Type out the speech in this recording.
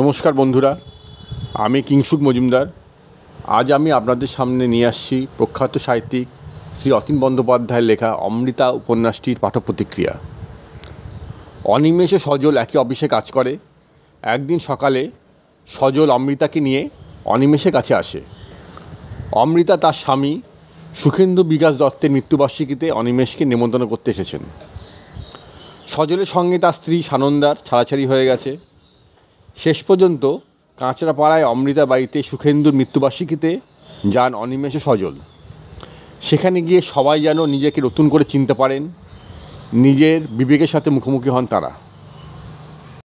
নমস্কার বন্ধুরা আমি কিংসুক মজুমদার আজ আমি আপনাদের সামনে নিয়ে আসছি প্রখ্যাত সাহিত্যিক শ্রী অতীন বন্দ্যোপাধ্যায়ের লেখা অমৃতা উপন্যাসটির পাঠ প্রতিক্রিয়া অনিমেষে সজল একই অফিসে কাজ করে একদিন সকালে সজল অমৃতাকে নিয়ে অনিমেষে কাছে আসে অমৃতা তার স্বামী সুখেন্দু বিকাশ দত্তের মৃত্যুবার্ষিকীতে অনিমেষকে নেমন্তন্ন করতে এসেছেন সজলের সঙ্গে তার স্ত্রী সানন্দার ছাড়াছাড়ি হয়ে গেছে শেষ পর্যন্ত কাঁচরাপাড়ায় অমৃতা বাড়িতে সুখেন্দুর মৃত্যুবার্ষিকীতে যান অনিমেষ সজল সেখানে গিয়ে সবাই যেন নিজেকে নতুন করে চিনতে পারেন নিজের বিবেকের সাথে মুখোমুখি হন তারা